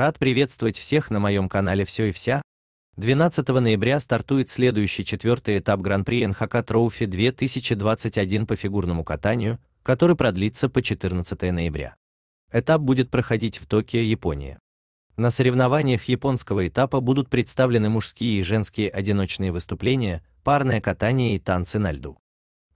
Рад приветствовать всех на моем канале «Все и вся». 12 ноября стартует следующий четвертый этап Гран-при НХК Трофи 2021 по фигурному катанию, который продлится по 14 ноября. Этап будет проходить в Токио, Япония. На соревнованиях японского этапа будут представлены мужские и женские одиночные выступления, парное катание и танцы на льду.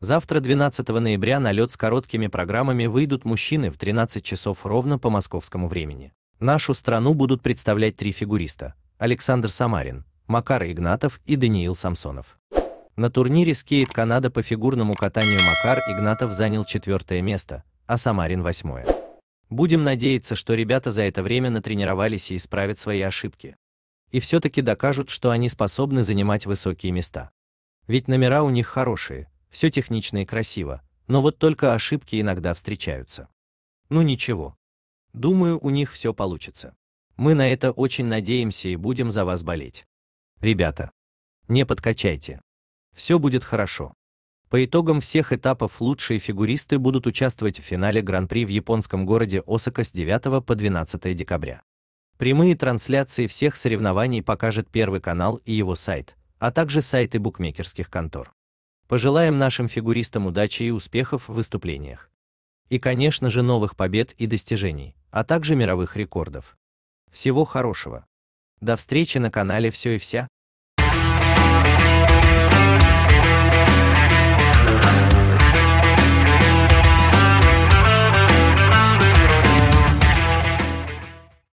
Завтра 12 ноября на лед с короткими программами выйдут мужчины в 13 часов ровно по московскому времени. Нашу страну будут представлять три фигуриста – Александр Самарин, Макар Игнатов и Даниил Самсонов. На турнире «Скейт Канада» по фигурному катанию Макар Игнатов занял четвертое место, а Самарин – восьмое. Будем надеяться, что ребята за это время натренировались и исправят свои ошибки. И все-таки докажут, что они способны занимать высокие места. Ведь номера у них хорошие, все технично и красиво, но вот только ошибки иногда встречаются. Ну ничего, Думаю, у них все получится. Мы на это очень надеемся и будем за вас болеть. Ребята, не подкачайте. Все будет хорошо. По итогам всех этапов лучшие фигуристы будут участвовать в финале Гран-при в японском городе Осака с 9 по 12 декабря. Прямые трансляции всех соревнований покажет Первый канал и его сайт, а также сайты букмекерских контор. Пожелаем нашим фигуристам удачи и успехов в выступлениях. И, конечно же, новых побед и достижений, а также мировых рекордов. Всего хорошего. До встречи на канале «Все и вся».